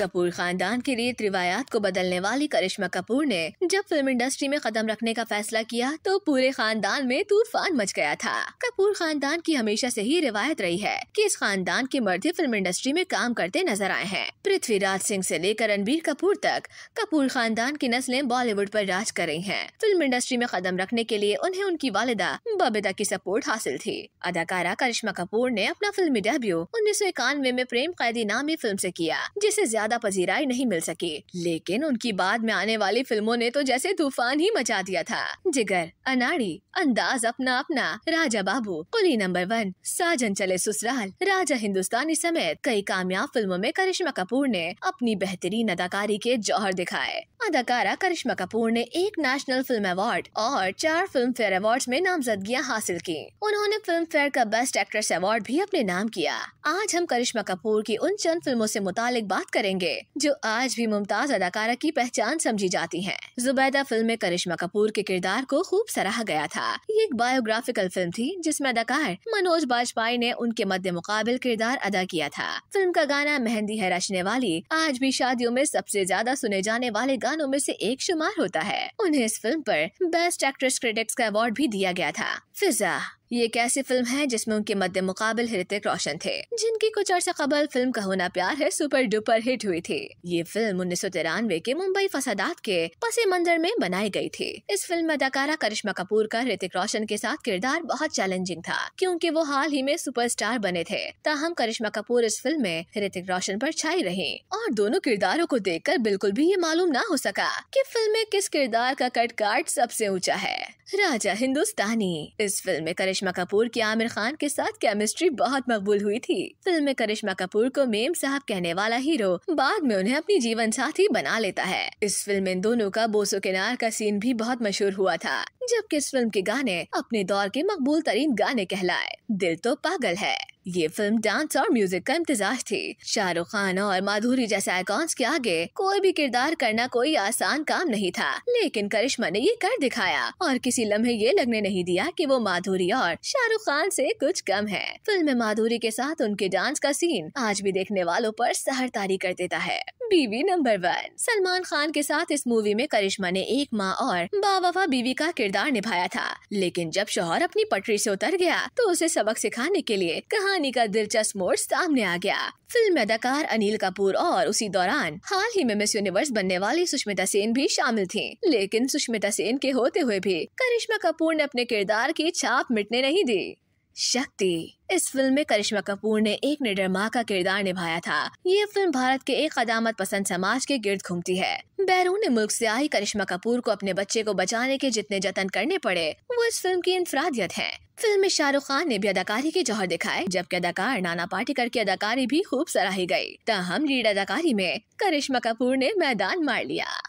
कपूर खानदान के लिए रिवायात को बदलने वाली करिश्मा कपूर ने जब फिल्म इंडस्ट्री में कदम रखने का फैसला किया तो पूरे खानदान में तूफान मच गया था कपूर खानदान की हमेशा से ही रिवायत रही है कि इस खानदान के मर्द फिल्म इंडस्ट्री में काम करते नजर आए हैं पृथ्वीराज सिंह से लेकर रणबीर कपूर तक कपूर खानदान की नस्लें बॉलीवुड पर राज कर रही हैं। फिल्म इंडस्ट्री में कदम रखने के लिए उन्हें उनकी वालिदा बबेदा की सपोर्ट हासिल थी अदाकारा करिश्मा कपूर ने अपना फिल्मी डेब्यू उन्नीस में प्रेम कैदी नामी फिल्म ऐसी किया जिसे ज्यादा ज्यादा पजीराई नहीं मिल सकी लेकिन उनकी बाद में आने वाली फिल्मों ने तो जैसे तूफान ही मचा दिया था जिगर अनाड़ी अंदाज अपना अपना राजा बाबू कुली नंबर वन साजन चले ससुराल राजा हिंदुस्तानी समेत कई कामयाब फिल्मों में करिश्मा कपूर ने अपनी बेहतरीन अदाकारी के जौहर दिखाए अदाकारा करिश्मा कपूर ने एक नेशनल फिल्म अवार्ड और चार फिल्म फेयर अवार्ड में नामजदगियाँ हासिल की उन्होंने फिल्म फेयर का बेस्ट एक्ट्रेस अवार्ड भी अपने नाम किया आज हम करिश्मा कपूर की उन चंद फिल्मों ऐसी मुतालिक बात करेंगे करेंगे जो आज भी मुमताज अदाकारा की पहचान समझी जाती है जुबैदा फिल्म में करिश्मा कपूर के किरदार को खूब सराहा गया था ये एक बायोग्राफिकल फिल्म थी जिसमे अदाकार मनोज बाजपाई ने उनके मध्य मुकाबल किरदार अदा किया था फिल्म का गाना मेहंदी है रचने वाली आज भी शादियों में सबसे ज्यादा सुने जाने वाले गानों में ऐसी एक शुमार होता है उन्हें इस फिल्म आरोप बेस्ट एक्ट्रेस क्रिटिक्स का अवार्ड भी दिया गया था फिजा ये एक ऐसी फिल्म है जिसमें उनके मध्य मुकाबल हृतिक रोशन थे जिनकी कुछ अर्से कबल फिल्म का होना प्यार है सुपर डुपर हिट हुई थी ये फिल्म उन्नीस के मुंबई फसादात के पसे मंजर में बनाई गई थी इस फिल्म में अदाकारा करिश्मा कपूर का हृतिक रोशन के साथ किरदार बहुत चैलेंजिंग था क्यूँकी वो हाल ही में सुपर बने थे ताहम करिश्मा कपूर इस फिल्म में हृतिक रोशन आरोप छाई रही और दोनों किरदारों को देख बिल्कुल भी ये मालूम ना हो सका कि फिल्म में किस किरदार का कट काट सबसे ऊँचा है राजा हिंदुस्तानी इस फिल्म में करिश्मा करिश्मा कपूर की आमिर खान के साथ केमिस्ट्री बहुत मकबूल हुई थी फिल्म में करिश्मा कपूर को मेम साहब कहने वाला हीरो बाद में उन्हें अपनी जीवन साथी बना लेता है इस फिल्म में दोनों का बोसो किनार का सीन भी बहुत मशहूर हुआ था जबकि इस फिल्म के गाने अपने दौर के मकबूल तरीन गाने कहलाए दिल तो पागल है ये फिल्म डांस और म्यूजिक का इम्तजाज थी शाहरुख खान और माधुरी जैसे आइकॉन्स के आगे कोई भी किरदार करना कोई आसान काम नहीं था लेकिन करिश्मा ने ये कर दिखाया और किसी लम्हे ये लगने नहीं दिया कि वो माधुरी और शाहरुख खान से कुछ कम है फिल्म में माधुरी के साथ उनके डांस का सीन आज भी देखने वालों पर सहर तारी कर देता है बीवी नंबर वन सलमान खान के साथ इस मूवी में करिश्मा ने एक माँ और बावफा बीवी का किरदार निभाया था लेकिन जब शोहर अपनी पटरी से उतर गया तो उसे सबक सिखाने के लिए कहा कहानी का दिलचस्प मोड़ सामने आ गया फिल्म में अदाकार अनिल कपूर और उसी दौरान हाल ही में मिस यूनिवर्स बनने वाली सुष्मिता सेन भी शामिल थी लेकिन सुष्मिता सेन के होते हुए भी करिश्मा कपूर ने अपने किरदार की छाप मिटने नहीं दी शक्ति इस फिल्म में करिश्मा कपूर ने एक निडर माँ का किरदार निभाया था ये फिल्म भारत के एक अदामत पसंद समाज के गिर्द घूमती है बैरून मुल्क से आई करिश्मा कपूर को अपने बच्चे को बचाने के जितने जतन करने पड़े वो इस फिल्म की इनफरादियत है फिल्म में शाहरुख खान ने भी अदाकारी के जौहर दिखाए जबकि अदाकार नाना पाटेकर की अदाकारी भी खूब सराही गयी तहम लीड अदाकारी में करिश्मा कपूर ने मैदान मार लिया